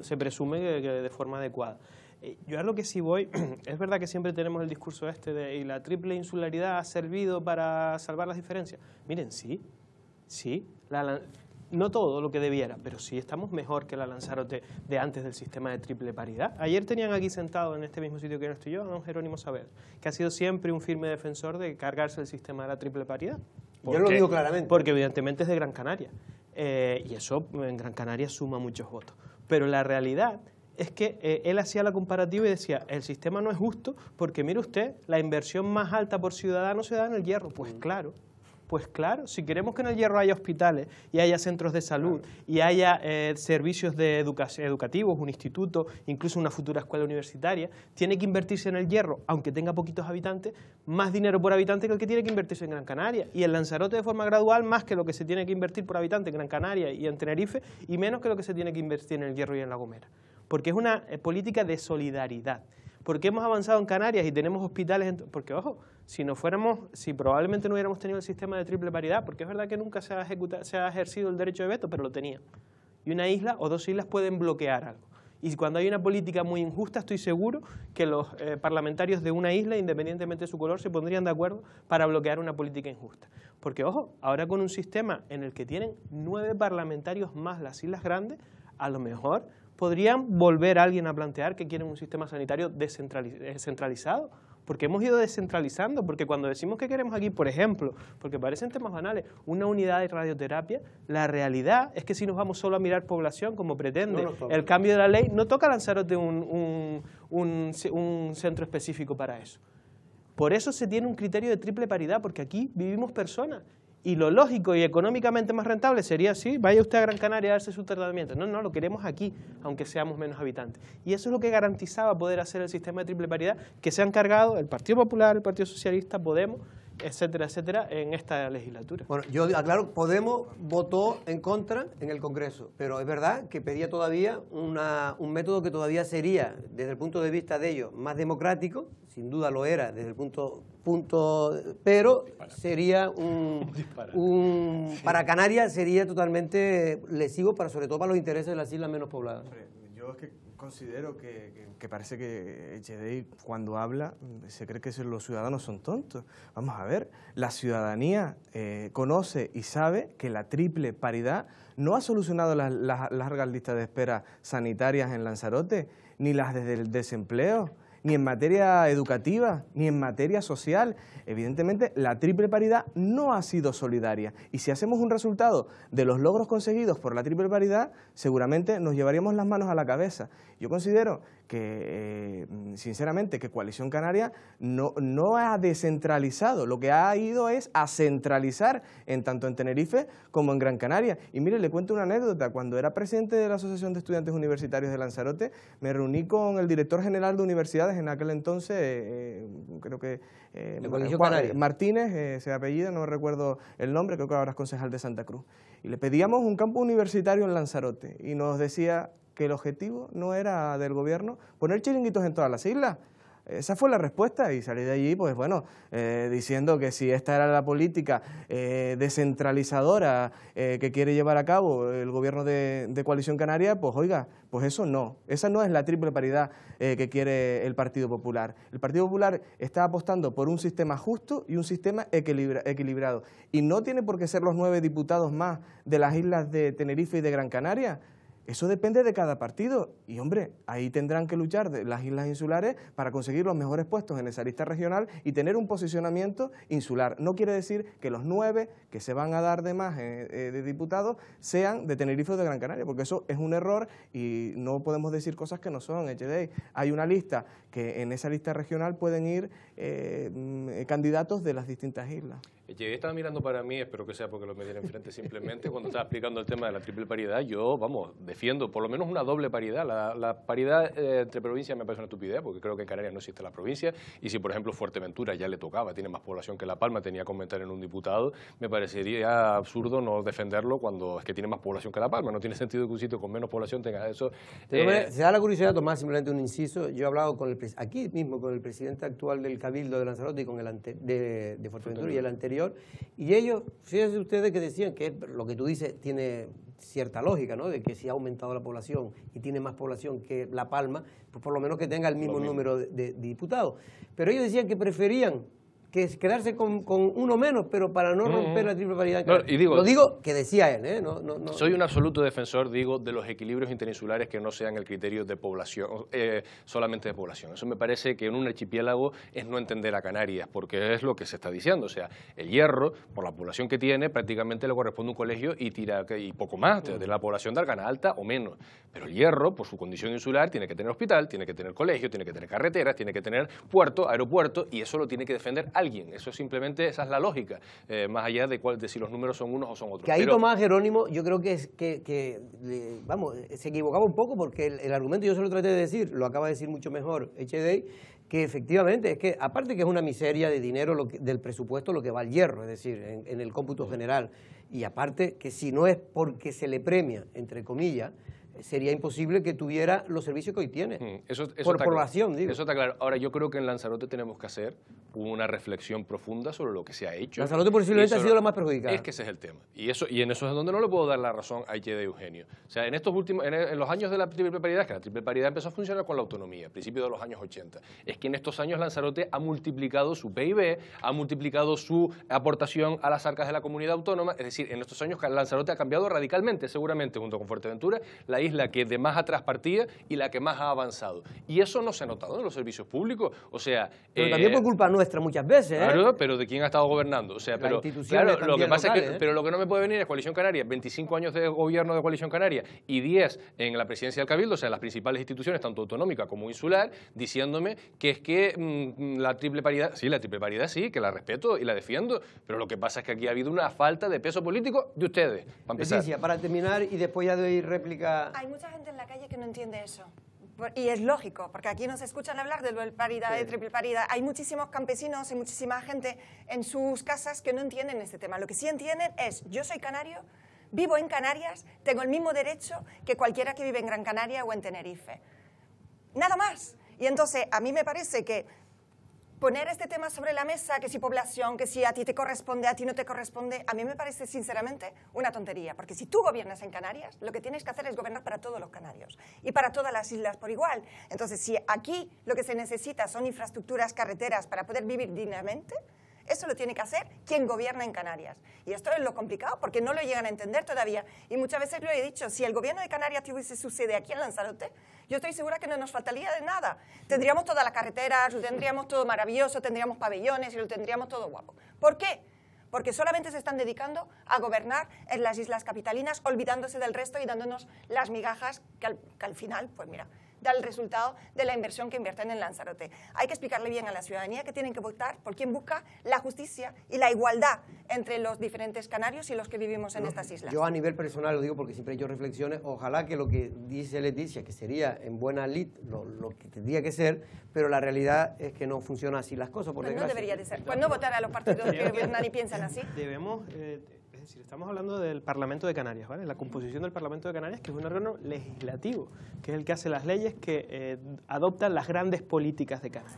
S3: se presume que, de forma adecuada. Eh, yo a lo que sí voy, es verdad que siempre tenemos el discurso este de y la triple insularidad ha servido para salvar las diferencias. Miren, sí, sí, la, no todo lo que debiera, pero sí estamos mejor que la Lanzarote de antes del sistema de triple paridad. Ayer tenían aquí sentado en este mismo sitio que no estoy yo a don Jerónimo Saber, que ha sido siempre un firme defensor de cargarse el sistema de la triple paridad. Yo lo digo claramente. Porque evidentemente es de Gran Canaria. Eh, y eso en Gran Canaria suma muchos votos. Pero la realidad es que eh, él hacía la comparativa y decía, el sistema no es justo porque mire usted, la inversión más alta por ciudadano se da en el hierro. Pues mm. claro, pues claro, si queremos que en el Hierro haya hospitales y haya centros de salud y haya eh, servicios de educativos, un instituto, incluso una futura escuela universitaria, tiene que invertirse en el Hierro, aunque tenga poquitos habitantes, más dinero por habitante que el que tiene que invertirse en Gran Canaria. Y en Lanzarote de forma gradual más que lo que se tiene que invertir por habitante en Gran Canaria y en Tenerife y menos que lo que se tiene que invertir en el Hierro y en La Gomera. Porque es una eh, política de solidaridad. ¿Por qué hemos avanzado en Canarias y tenemos hospitales? porque, ojo, si no fuéramos, si probablemente no hubiéramos tenido el sistema de triple paridad, porque es verdad que nunca se ha, se ha ejercido el derecho de veto, pero lo tenía. Y una isla o dos islas pueden bloquear algo. Y cuando hay una política muy injusta, estoy seguro que los eh, parlamentarios de una isla, independientemente de su color, se pondrían de acuerdo para bloquear una política injusta. Porque, ojo, ahora con un sistema en el que tienen nueve parlamentarios más las islas grandes, a lo mejor podrían volver alguien a plantear que quieren un sistema sanitario descentralizado, eh, porque hemos ido descentralizando, porque cuando decimos que queremos aquí, por ejemplo, porque parecen temas banales, una unidad de radioterapia, la realidad es que si nos vamos solo a mirar población, como pretende el cambio de la ley, no toca lanzar un centro específico para eso. Por eso se tiene un criterio de triple paridad, porque aquí vivimos personas y lo lógico y económicamente más rentable sería, sí, vaya usted a Gran Canaria a darse su tratamiento. No, no, lo queremos aquí, aunque seamos menos habitantes. Y eso es lo que garantizaba poder hacer el sistema de triple paridad que se han cargado el Partido Popular, el Partido Socialista, Podemos etcétera, etcétera, en esta legislatura. Bueno, yo aclaro, Podemos votó en contra en el Congreso, pero es verdad que pedía
S1: todavía una, un método que todavía sería, desde el punto de vista de ellos, más democrático, sin duda lo era desde el punto, punto pero sería un, para Canarias sería totalmente lesivo, para, sobre todo para los intereses de
S2: las islas menos pobladas considero que, parece que Echedei cuando habla se cree que los ciudadanos son tontos. Vamos a ver, la ciudadanía eh, conoce y sabe que la triple paridad no ha solucionado las, las largas listas de espera sanitarias en Lanzarote, ni las desde el desempleo ni en materia educativa, ni en materia social. Evidentemente, la triple paridad no ha sido solidaria. Y si hacemos un resultado de los logros conseguidos por la triple paridad, seguramente nos llevaríamos las manos a la cabeza. Yo considero que eh, sinceramente que Coalición Canaria no, ha descentralizado, lo que ha ido es a centralizar en tanto en Tenerife como en Gran Canaria. Y mire, le cuento una anécdota, cuando era presidente de la Asociación de Estudiantes Universitarios de Lanzarote, me reuní con el director general de universidades en aquel entonces, eh, eh, creo que Martínez, ese apellido, no recuerdo el nombre, creo que ahora es concejal de Santa Cruz. Y le pedíamos un campo universitario en Lanzarote y nos decía, que el objetivo no era del gobierno poner chiringuitos en todas las islas. Esa fue la respuesta y salí de allí, pues bueno, eh, diciendo que si esta era la política eh, descentralizadora eh, que quiere llevar a cabo el gobierno de, Coalición Canaria, pues oiga, pues eso no, esa no es la triple paridad que quiere el Partido Popular. El Partido Popular está apostando por un sistema justo y un sistema equilibrado. Y no tiene por qué ser los nueve diputados más de las islas de Tenerife y de Gran Canaria eso depende de cada partido y, hombre, ahí tendrán que luchar de las islas insulares para conseguir los mejores puestos en esa lista regional y tener un posicionamiento insular. No quiere decir que los nueve que se van a dar de más eh, eh, de diputados sean de Tenerife o de Gran Canaria, porque eso es un error y no podemos decir cosas que no son. ¿eh, Hay una lista que en esa lista regional pueden ir eh, candidatos de las distintas islas.
S4: Yo estaba mirando para mí, espero que sea porque lo me en enfrente simplemente, cuando estaba explicando el tema de la triple paridad, yo, vamos, defiendo por lo menos una doble paridad. La, paridad eh, entre provincias me parece una estupidez, porque creo que en Canarias no existe la provincia, y si, por ejemplo, Fuerteventura ya le tocaba, tiene más población que La Palma, tenía que comentar en un diputado, me parecería absurdo no defenderlo cuando es que tiene más población que La Palma. No tiene sentido que un sitio con menos población tenga eso. Eh. Se da la curiosidad, Tomás, simplemente un
S1: inciso. Yo he hablado con el aquí mismo con el presidente actual del Cabildo de Lanzarote y con el de, Fuerteventura y el anterior, y ellos, fíjense ustedes que decían que lo que tú dices tiene cierta lógica, ¿no? De que si ha aumentado la población y tiene más población que La Palma, pues por lo menos que tenga el mismo, número de diputados. Pero ellos decían que preferían que es quedarse con, uno menos, pero para no mm-hmm. romper la triple paridad. Lo digo que decía él. ¿eh? soy
S4: un absoluto defensor, digo, de los equilibrios interinsulares que no sean el criterio de población, eh, solamente de población. Eso me parece que en un archipiélago es no entender a Canarias, porque es lo que se está diciendo. O sea, el hierro, por la población que tiene, prácticamente le corresponde un colegio y tira y poco más, mm. de la población de Alcana... alta o menos. Pero el hierro, por su condición insular, tiene que tener hospital, tiene que tener colegio, tiene que tener carreteras, tiene que tener puerto, aeropuerto, y eso lo tiene que defender alguien. Eso simplemente, esa es la lógica, eh, más allá de, cuál, de si los números son unos o son otros. Que ahí Tomás
S1: Jerónimo, yo creo que, es, que, vamos, se equivocaba un poco porque el, argumento yo se lo traté de decir, lo acaba de decir mucho mejor HD, que efectivamente es que, aparte que es una miseria de dinero del presupuesto lo que va al hierro, es decir, en, en el cómputo general, y aparte que si no es porque se le premia, entre comillas, sería imposible que tuviera los servicios que hoy tiene. Mm,
S4: eso, eso por población, Eso está claro. Ahora, yo creo que en Lanzarote tenemos que hacer una reflexión profunda sobre lo que se ha hecho. Lanzarote posiblemente ha sido la más perjudicada. Es que ese es el tema. Y, eso, y en eso es donde no le puedo dar la razón a de Eugenio. O sea, en estos últimos, en, los años de la triple paridad, que la triple paridad empezó a funcionar con la autonomía, a principios de los años 80, es que en estos años Lanzarote ha multiplicado su PIB, ha multiplicado su aportación a las arcas de la comunidad autónoma. Es decir, en estos años Lanzarote ha cambiado radicalmente, seguramente junto con Fuerteventura, la es la que de más atrás partía y la que más ha avanzado. Y eso no se ha notado en los servicios públicos. O sea, pero también por eh,
S1: culpa nuestra muchas veces. ¿eh? Claro,
S4: pero de quién ha estado gobernando. O sea, pero lo que ¿eh? pero lo que no me puede venir es Coalición Canaria, 25 años de gobierno de Coalición Canaria y 10 en la presidencia del Cabildo, o sea, las principales instituciones, tanto autonómica como insular, diciéndome que es que mm, la triple paridad, sí, la triple paridad sí, que la respeto y la defiendo, pero lo que pasa es que aquí ha habido una falta de peso político de ustedes. Para, empezar.
S1: para terminar y después ya doy réplica
S5: hay mucha gente en la calle que no entiende eso. Y es lógico, porque aquí nos escuchan hablar de paridad, de triple paridad. Hay muchísimos campesinos y muchísima gente en sus casas que no entienden este tema. Lo que sí entienden es, yo soy canario, vivo en Canarias, tengo el mismo derecho que cualquiera que vive en Gran Canaria o en Tenerife. Nada más. Y entonces, a mí me parece que poner este tema sobre la mesa, que si población, que si a ti te corresponde, a ti no te corresponde, a mí me parece sinceramente una tontería, porque si tú gobiernas en Canarias, lo que tienes que hacer es gobernar para todos los canarios y para todas las islas por igual. Entonces, si aquí lo que se necesita son infraestructuras, carreteras para poder vivir dignamente, eso lo tiene que hacer quien gobierna en Canarias. Y esto es lo complicado porque no lo llegan a entender todavía. Y muchas veces lo he dicho, si el gobierno de Canarias tuviese su aquí en Lanzarote, yo estoy segura que no nos faltaría de nada. Tendríamos todas las carreteras, lo tendríamos todo maravilloso, tendríamos pabellones y lo tendríamos todo guapo. ¿Por qué? porque solamente se están dedicando a gobernar en las islas capitalinas, olvidándose del resto y dándonos las migajas que al final, pues mira, da el resultado de la inversión que invierten en Lanzarote. Hay que explicarle bien a la ciudadanía que tienen que votar por quien busca la justicia y la igualdad entre los diferentes canarios y los que vivimos en estas islas. Yo
S1: a nivel personal lo digo porque siempre yo reflexiones, ojalá que lo que dice Leticia, que sería en buena lid lo, que tendría que ser, pero la realidad es que no funciona
S3: así las cosas. Por pues no debería
S5: de ser. Pues no votar a los partidos que, gobierno, nadie piensa piensan así.
S3: Debemos... Eh, estamos hablando del Parlamento de Canarias, ¿vale? La composición del Parlamento de Canarias, que es un órgano legislativo, que es el que hace las leyes que eh, las grandes políticas de Canarias.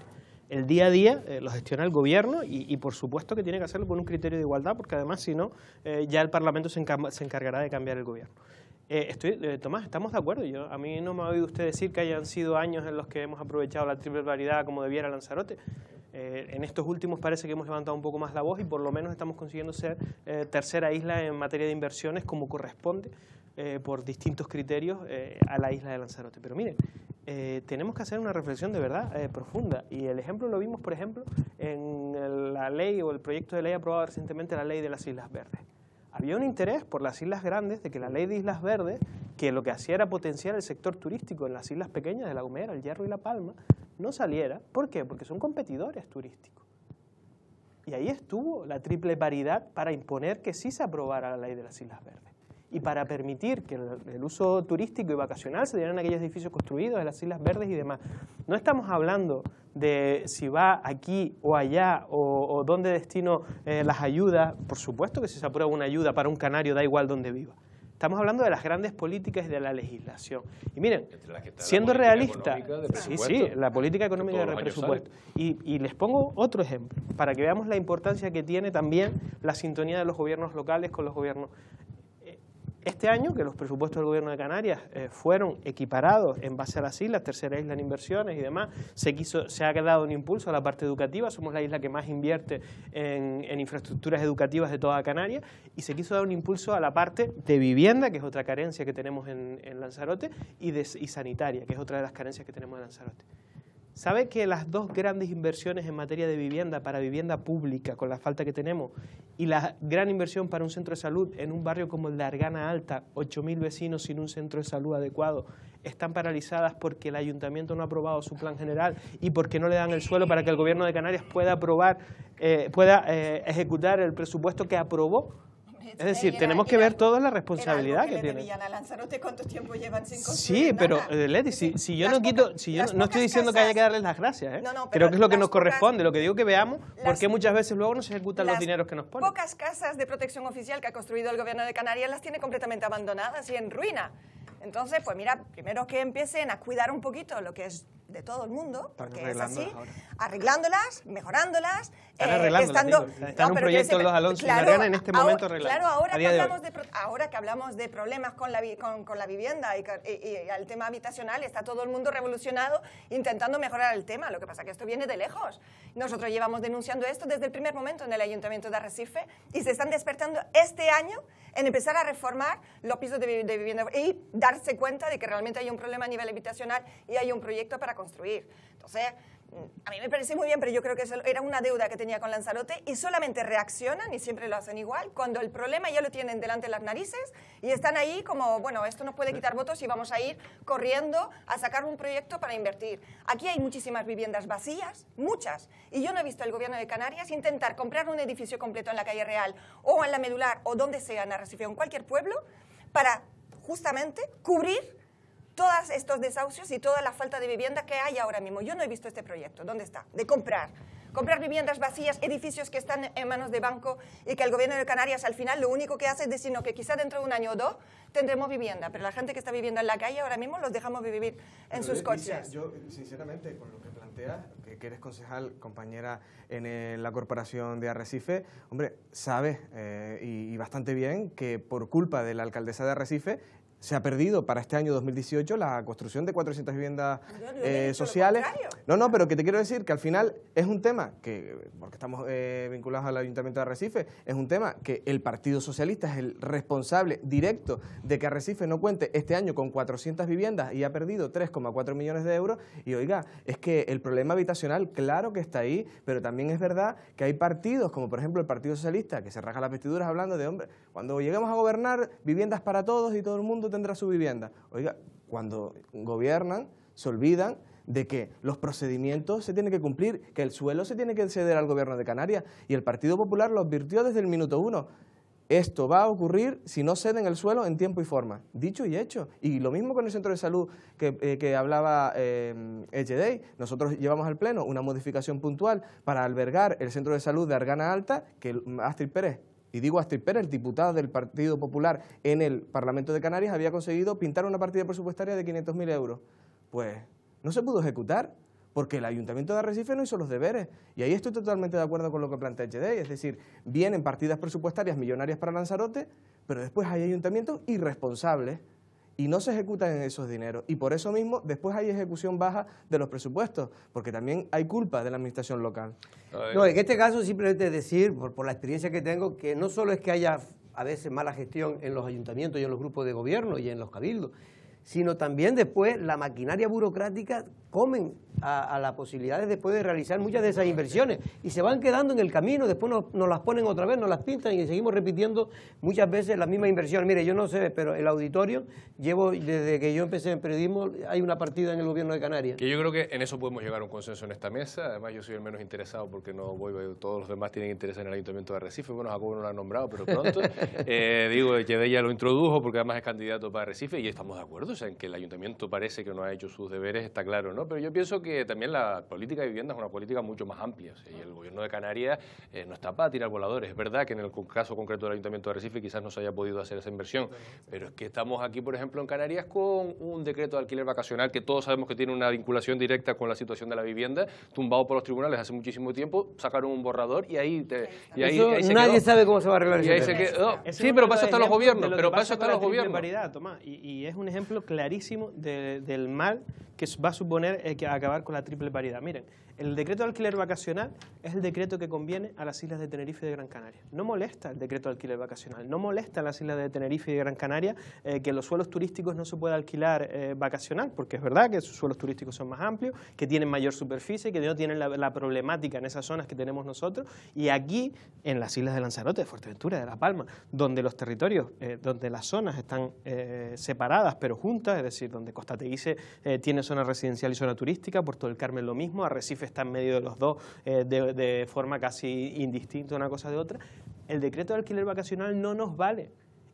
S3: El día a día eh, lo gestiona el gobierno y, por supuesto que tiene que hacerlo con un criterio de igualdad, porque además si no, eh, ya el Parlamento se, encargará de cambiar el gobierno. Eh, estoy, Tomás, estamos de acuerdo. Yo, a mí no me ha oído usted decir que hayan sido años en los que hemos aprovechado la triple variedad como debiera Lanzarote. Eh, en estos últimos parece que hemos levantado un poco más la voz y por lo menos estamos consiguiendo ser eh, tercera isla en materia de inversiones como corresponde eh, por distintos criterios a la isla de Lanzarote. Pero miren, tenemos que hacer una reflexión de verdad profunda y el ejemplo lo vimos, por ejemplo, en la ley o el proyecto de ley aprobado recientemente, la ley de las Islas Verdes. Había un interés por las Islas Grandes de que la ley de Islas Verdes que lo que hacía era potenciar el sector turístico en las islas pequeñas de La Gomera, El Hierro y La Palma, no saliera. ¿Por qué? Porque son competidores turísticos. Y ahí estuvo la triple paridad para imponer que sí se aprobara la ley de las Islas Verdes y para permitir que el, uso turístico y vacacional se dieran aquellos edificios construidos en las Islas Verdes y demás. No estamos hablando de si va aquí o allá o, dónde destino eh, las ayudas. Por supuesto que si se aprueba una ayuda para un canario da igual dónde viva. Estamos hablando de las grandes políticas y de la legislación. Y miren, siendo realista, sí, sí, la política económica de presupuesto. Y, y, les pongo otro ejemplo, para que veamos la importancia que tiene también la sintonía de los gobiernos locales con los gobiernos este año, que los presupuestos del gobierno de Canarias eh, fueron equiparados en base a las islas, tercera isla en inversiones y demás, se, ha dado un impulso a la parte educativa, somos la isla que más invierte en, infraestructuras educativas de toda Canarias, y se quiso dar un impulso a la parte de vivienda, que es otra carencia que tenemos en, Lanzarote, y, de, y sanitaria, que es otra de las carencias que tenemos en Lanzarote. ¿Sabe que las dos grandes inversiones en materia de vivienda para vivienda pública, con la falta que tenemos, y la gran inversión para un centro de salud en un barrio como el de Argana Alta, mil vecinos sin un centro de salud adecuado, están paralizadas porque el ayuntamiento no ha aprobado su plan general y porque no le dan el suelo para que el gobierno de Canarias pueda aprobar, eh, pueda eh, ejecutar el presupuesto que aprobó es decir, tenemos que ver toda la responsabilidad que tiene.
S5: Sí, pero
S3: eh, Leti, si, yo no quito, si yo no estoy diciendo que haya que darles las gracias, ¿eh?
S5: creo que es lo que nos corresponde,
S3: lo que digo que veamos, porque muchas veces luego no se ejecutan los dineros que nos ponen.
S5: Pocas casas de protección oficial que ha construido el gobierno de Canarias las tiene completamente abandonadas y en ruina. Entonces, pues mira, primero que empiecen a cuidar un poquito lo que es de todo el mundo, porque es así, arreglándolas, mejorándolas, eh, estando... están un proyecto de los Alonso en este ahora, momento Claro, ahora que, hablamos de, ahora que hablamos de problemas con la, con, la vivienda y, al tema habitacional, está todo el mundo revolucionado intentando mejorar el tema, lo que pasa que esto viene de lejos. Nosotros llevamos denunciando esto desde el primer momento en el Ayuntamiento de Arrecife y se están despertando este año en empezar a reformar los pisos de, de vivienda y darse cuenta de que realmente hay un problema a nivel habitacional y hay un proyecto para construir. Entonces, mm, a mí me parece muy bien, pero yo creo que era una deuda que tenía con Lanzarote y solamente reaccionan y siempre lo hacen igual cuando el problema ya lo tienen delante de las narices y están ahí como, bueno, esto nos puede quitar votos y vamos a ir corriendo a sacar un proyecto para invertir. Aquí hay muchísimas viviendas vacías, muchas, y yo no he visto al gobierno de Canarias intentar comprar un edificio completo en la calle Real o en la Medular o donde sea, en Arrecife o en cualquier pueblo, para justamente cubrir todos estos desahucios y toda la falta de vivienda que hay ahora mismo. Yo no he visto este proyecto. ¿Dónde está? De comprar. Comprar viviendas vacías, edificios que están en manos de banco y que el gobierno de Canarias al final lo único que hace es decirnos que quizá dentro de un año o dos tendremos vivienda, pero la gente que está viviendo en la calle ahora mismo los dejamos vivir en sus coches.
S2: Yo, sinceramente, con lo que plantea, que, eres concejal, compañera en eh, la corporación de Arrecife, hombre, sabes eh, y bastante bien que por culpa de la alcaldesa de Arrecife se ha perdido para este año 2018 la construcción de 400 viviendas eh, sociales. No, no, pero que te quiero decir que al final es un tema que, porque estamos eh, vinculados al Ayuntamiento de Arrecife, es un tema que el Partido Socialista es el responsable directo de que Arrecife no cuente este año con 400 viviendas y ha perdido 3,4 millones de euros. Y oiga, es que el problema habitacional, claro que está ahí, pero también es verdad que hay partidos, como por ejemplo el Partido Socialista, que se raja las vestiduras hablando de, hombre, cuando lleguemos a gobernar, viviendas para todos y todo el mundo tendrá su vivienda. Oiga, cuando gobiernan, se olvidan de que los procedimientos se tienen que cumplir, que el suelo se tiene que ceder al gobierno de Canarias. Y el Partido Popular lo advirtió desde el minuto uno. Esto va a ocurrir si no ceden el suelo en tiempo y forma. Dicho y hecho. Y lo mismo con el centro de salud que, eh, hablaba eh, Nosotros llevamos al Pleno una modificación puntual para albergar el centro de salud de Argana Alta, que Astrid Pérez y digo hasta Pérez, el diputado del Partido Popular en el Parlamento de Canarias, había conseguido pintar una partida presupuestaria de 500.000 euros. Pues no se pudo ejecutar porque el Ayuntamiento de Arrecife no hizo los deberes. Y ahí estoy totalmente de acuerdo con lo que plantea HDI, es decir, vienen partidas presupuestarias millonarias para Lanzarote, pero después hay ayuntamientos irresponsables y no se ejecutan esos dineros. Y por eso mismo después hay ejecución baja de los presupuestos, porque también hay culpa de la administración local. No, en este caso simplemente decir, por, por la experiencia que tengo, que no solo es que haya a
S1: veces mala gestión en los ayuntamientos y en los grupos de gobierno y en los cabildos, sino también después la maquinaria burocrática comen a, las posibilidades después de realizar muchas de esas inversiones y se van quedando en el camino, después nos, las ponen otra vez, nos las pintan y seguimos repitiendo muchas veces las mismas inversiones. Mire, yo no sé, pero el auditorio, llevo desde que yo empecé en periodismo, hay una partida en el gobierno de Canarias. Que
S4: yo creo que en eso podemos llegar a un consenso en esta mesa, además yo soy el menos interesado porque no voy, todos los demás tienen interés en el Ayuntamiento de Recife, bueno, Jacobo no lo ha nombrado, pero pronto, eh, digo, ella lo introdujo porque además es candidato para Recife y estamos de acuerdo, o sea, en que el Ayuntamiento parece que no ha hecho sus deberes, está claro, ¿no? Pero yo pienso que que también la política de vivienda es una política mucho más amplia. y el gobierno de Canarias eh, no está para tirar voladores. Es verdad que en el caso concreto del Ayuntamiento de Recife quizás no se haya podido hacer esa inversión. Pero es que estamos aquí, por ejemplo, en Canarias con un decreto de alquiler vacacional que todos sabemos que tiene una vinculación directa con la situación de la vivienda, tumbado por los tribunales hace muchísimo tiempo, sacaron un borrador y ahí... nadie sabe cómo se va a arreglar. Y sí, pero pasa hasta los gobiernos. Pero pasa hasta los gobiernos.
S3: Y, es un ejemplo clarísimo del mal que va a suponer que acabar con la triple variedad. Miren, el decreto de alquiler vacacional es el decreto que conviene a las islas de Tenerife y de Gran Canaria. No molesta el decreto de alquiler vacacional, no molesta a las islas de Tenerife y de Gran Canaria eh, que los suelos turísticos no se pueda alquilar eh, vacacional, porque es verdad que sus suelos turísticos son más amplios, que tienen mayor superficie, que no tienen la, problemática en esas zonas que tenemos nosotros. Y aquí, en las islas de Lanzarote, de Fuerteventura, de La Palma, donde los territorios, eh, donde las zonas están separadas pero juntas, es decir, donde Costa Teguise tiene zona residencial y zona turística, Puerto del Carmen lo mismo, Arrecifes está en medio de los dos eh, de, de forma casi indistinta una cosa de otra, el decreto de alquiler vacacional no nos vale.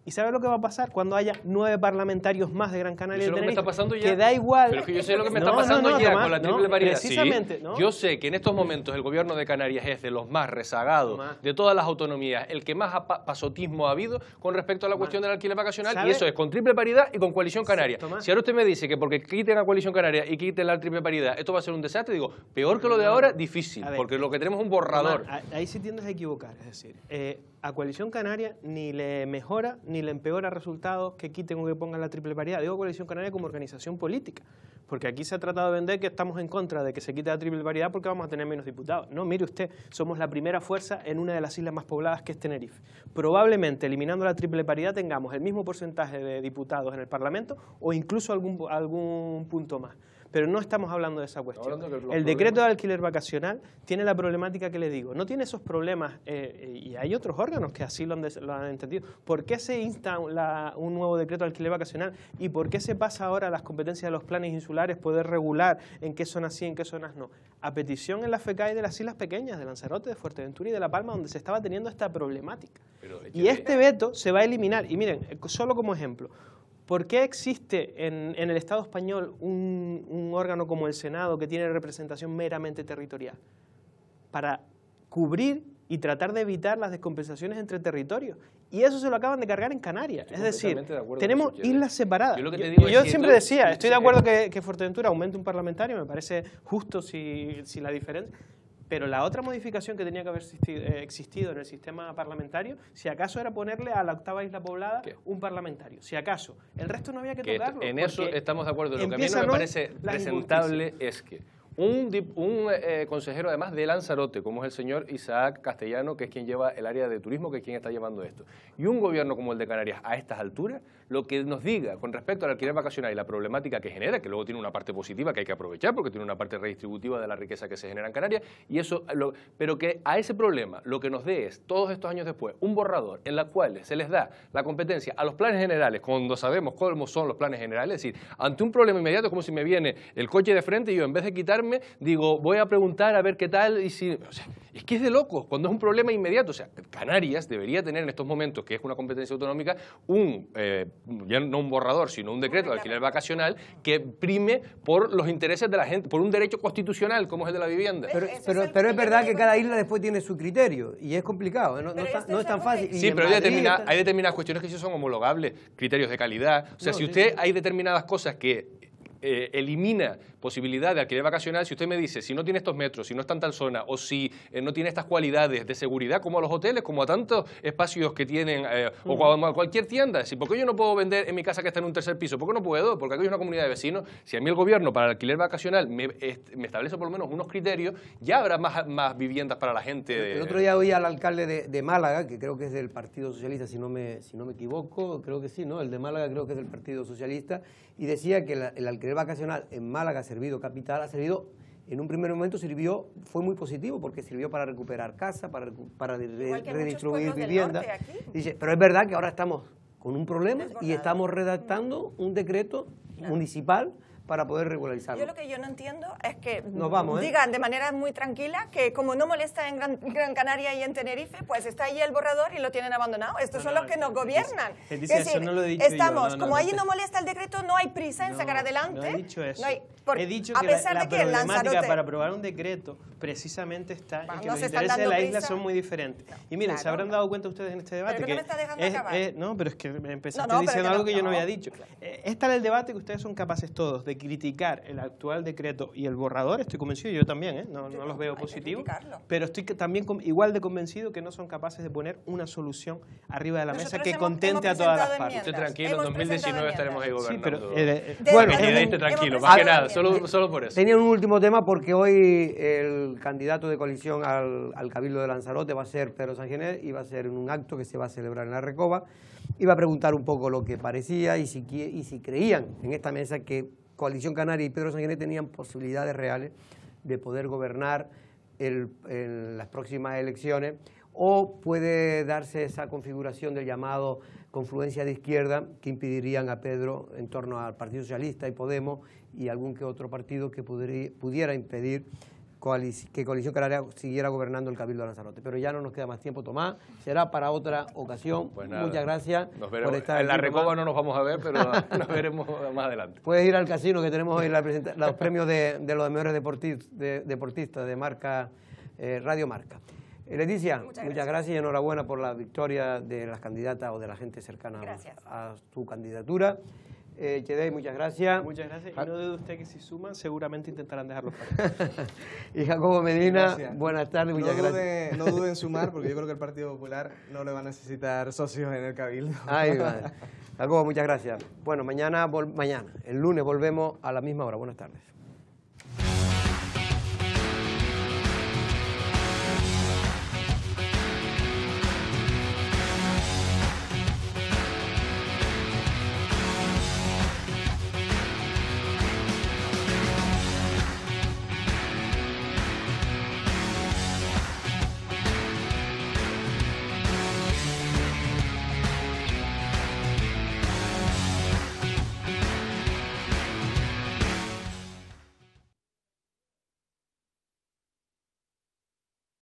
S3: ¿Y sabe lo que va a pasar cuando haya nueve parlamentarios más de Gran Canaria y de Tenerife? Que, está ya, que, da igual. Pero yo sé lo que me está pasando ya con la triple paridad. Precisamente,
S4: Yo sé que en estos momentos el gobierno de Canarias es de los más rezagados de todas las autonomías, el que más pasotismo ha habido con respecto a la cuestión del alquiler vacacional, y eso es con triple paridad y con coalición canaria. si ahora usted me dice que porque quiten a coalición canaria y quiten la triple paridad, esto va a ser un desastre, digo, peor que lo de ahora, difícil, porque lo que tenemos es un borrador.
S3: ahí sí tiendes a equivocar, es decir, eh, a coalición canaria ni le mejora ni le empeora resultados que quiten o que pongan la triple paridad. Digo Coalición Canaria como organización política, porque aquí se ha tratado de vender que estamos en contra de que se quite la triple paridad porque vamos a tener menos diputados. No, mire usted, somos la primera fuerza en una de las islas más pobladas que es Tenerife. Probablemente eliminando la triple paridad tengamos el mismo porcentaje de diputados en el Parlamento o incluso algún, algún punto más. Pero no estamos hablando de esa cuestión. el decreto de alquiler vacacional tiene la problemática que le digo. No tiene esos problemas, eh, y hay otros órganos que así lo han, entendido. ¿Por qué se insta un nuevo decreto de alquiler vacacional? ¿Y por qué se pasa ahora a las competencias de los planes insulares poder regular en qué zonas sí, en qué zonas no? A petición en la FECAI de las islas pequeñas, de Lanzarote, de Fuerteventura y de La Palma, donde se estaba teniendo esta problemática. y este veto se va a eliminar. Y miren, eh, solo como ejemplo, ¿Por qué existe en, el Estado español un, órgano como el Senado que tiene representación meramente territorial? Para cubrir y tratar de evitar las descompensaciones entre territorios. Y eso se lo acaban de cargar en Canarias. es decir, tenemos islas separadas. Yo, siempre decía, estoy de acuerdo que, Fuerteventura aumente un parlamentario, me parece justo si la diferencia pero la otra modificación que tenía que haber eh, existido en el sistema parlamentario, si acaso era ponerle a la octava isla poblada un parlamentario. Si acaso. El resto no había que, tocarlo.
S4: En eso estamos de acuerdo. Lo que a mí no me parece presentable es que un, un eh, consejero además de Lanzarote, como es el señor Isaac Castellano, que es quien lleva el área de turismo, que es quien está llevando esto, y un gobierno como el de Canarias a estas alturas, lo que nos diga con respecto al alquiler vacacional y la problemática que genera, que luego tiene una parte positiva que hay que aprovechar porque tiene una parte redistributiva de la riqueza que se genera en Canarias, y eso, pero que a ese problema lo que nos dé es, todos estos años después, un borrador en el cual se les da la competencia a los planes generales, cuando sabemos cómo son los planes generales, es decir, ante un problema inmediato, es como si me viene el coche de frente y yo en vez de quitarme, digo, voy a preguntar a ver qué tal, y si... es que es de locos, cuando es un problema inmediato, o sea, Canarias debería tener en estos momentos, que es una competencia autonómica, un eh, ya no un borrador, sino un decreto de alquiler vacacional que prime por los intereses de la gente, por un derecho constitucional como es el de la vivienda. Pero, es,
S1: verdad que cada isla después tiene su criterio y es complicado, no, este es tan fácil. Sí, pero hay,
S4: determinadas cuestiones que sí son homologables, criterios de calidad. O sea, si usted hay determinadas cosas que eh, elimina posibilidad de alquiler vacacional, si usted me dice, si no tiene estos metros, si no está en tal zona, o si eh, no tiene estas cualidades de seguridad como a los hoteles, como a tantos espacios que tienen, eh, o mm. a cualquier tienda, si ¿por qué yo no puedo vender en mi casa que está en un tercer piso? ¿Por qué no puedo? Porque aquí hay una comunidad de vecinos. Si a mí el gobierno para el alquiler vacacional me, establece por lo menos unos criterios, ya habrá más, más viviendas para la gente. El otro
S1: día oí al alcalde de, Málaga, que creo que es del Partido Socialista, si no, me, si no me equivoco, creo que sí, ¿no? El de Málaga creo que es del Partido Socialista, y decía que el alquiler vacacional en Málaga se servido capital, ha servido, en un primer momento sirvió, fue muy positivo porque sirvió para recuperar casa, para, para redistribuir vivienda. Dice, pero es verdad que ahora estamos con un problema y estamos mm. redactando un decreto municipal para poder regularizarlo. Yo lo
S5: que yo no entiendo es que ¿eh? digan de manera muy tranquila que como no molesta en Gran, Canaria y en Tenerife, pues está ahí el borrador y lo tienen abandonado. Estos son los que nos gobiernan. estamos, como allí no molesta el decreto, no hay prisa en sacar adelante. No he dicho eso. he dicho que a pesar de que Lanzarote, para aprobar un
S3: decreto precisamente está en que los intereses de la isla son muy diferentes. y miren, se habrán dado cuenta ustedes en este debate pero que, no no, pero es que me empezaste diciendo algo que yo no había dicho. Eh, está el debate que ustedes son capaces todos de criticar el actual decreto y el borrador, estoy convencido, yo también, ¿eh? no, los veo positivos, pero estoy también igual de convencido que no son capaces de poner una solución arriba de la mesa que contente a todas las partes. Estoy tranquilo, en 2019 estaremos ahí gobernando. Eh, bueno, eh, tranquilo,
S4: más que nada, solo por eso. Tenía
S1: un último tema porque hoy el el candidato de coalición al, Cabildo de Lanzarote va a ser Pedro Sánchez y va a ser en un acto que se va a celebrar en la Recoba. Iba a preguntar un poco lo que parecía y si, creían en esta mesa que Coalición Canaria y Pedro Sánchez tenían posibilidades reales de poder gobernar en las próximas elecciones o puede darse esa configuración del llamado confluencia de izquierda que impedirían a Pedro en torno al Partido Socialista y Podemos y algún que otro partido que pudiera impedir que Coalición Canaria siguiera gobernando el Cabildo de Lanzarote. Pero ya no nos queda más tiempo, Tomás. Será para otra ocasión. Pues muchas gracias por estar En la recoba
S4: no nos vamos a ver, pero nos veremos más adelante.
S1: Puedes ir al casino que tenemos hoy la los premios de, los mejores deportistas de, marca eh, Radio Marca. Eh, Leticia, muchas, gracias. y enhorabuena por la victoria de las candidatas o de la gente cercana a, su candidatura. Eh, muchas gracias. Muchas gracias. Y no dude usted
S2: que si suman, seguramente intentarán dejarlo para. y Jacobo Medina, buenas tardes, no muchas No duden en sumar, porque yo creo que el Partido Popular no le va a necesitar socios en el Cabildo.
S1: Ahí va. Jacobo, muchas gracias. Bueno, mañana, mañana, el lunes volvemos a la misma
S2: hora. Buenas tardes.